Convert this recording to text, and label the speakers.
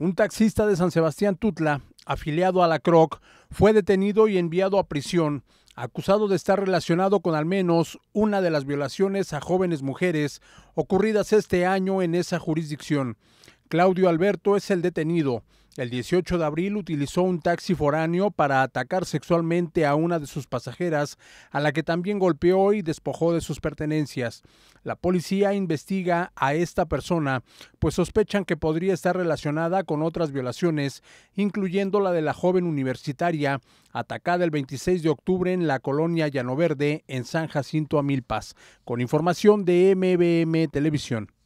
Speaker 1: Un taxista de San Sebastián Tutla, afiliado a la CROC, fue detenido y enviado a prisión, acusado de estar relacionado con al menos una de las violaciones a jóvenes mujeres ocurridas este año en esa jurisdicción. Claudio Alberto es el detenido. El 18 de abril utilizó un taxi foráneo para atacar sexualmente a una de sus pasajeras, a la que también golpeó y despojó de sus pertenencias. La policía investiga a esta persona, pues sospechan que podría estar relacionada con otras violaciones, incluyendo la de la joven universitaria, atacada el 26 de octubre en la colonia Llanoverde Verde, en San Jacinto a Milpas. con información de MBM Televisión.